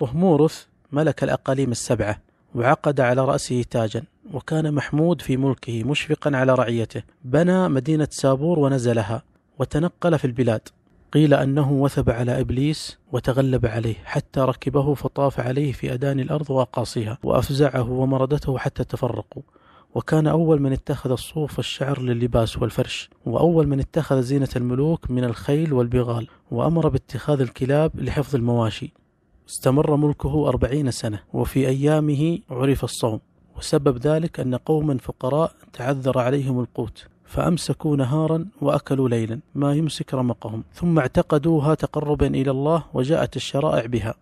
طهمورث ملك الأقاليم السبعة وعقد على رأسه تاجا وكان محمود في ملكه مشفقا على رعيته بنى مدينة سابور ونزلها وتنقل في البلاد قيل أنه وثب على إبليس وتغلب عليه حتى ركبه فطاف عليه في أدان الأرض وأقاصيها وأفزعه ومردته حتى تفرقوا وكان أول من اتخذ الصوف والشعر للباس والفرش وأول من اتخذ زينة الملوك من الخيل والبغال وأمر باتخاذ الكلاب لحفظ المواشي استمر ملكه أربعين سنة وفي أيامه عرف الصوم وسبب ذلك أن قوما فقراء تعذر عليهم القوت فأمسكوا نهارا وأكلوا ليلا ما يمسك رمقهم ثم اعتقدوها تقربا إلى الله وجاءت الشرائع بها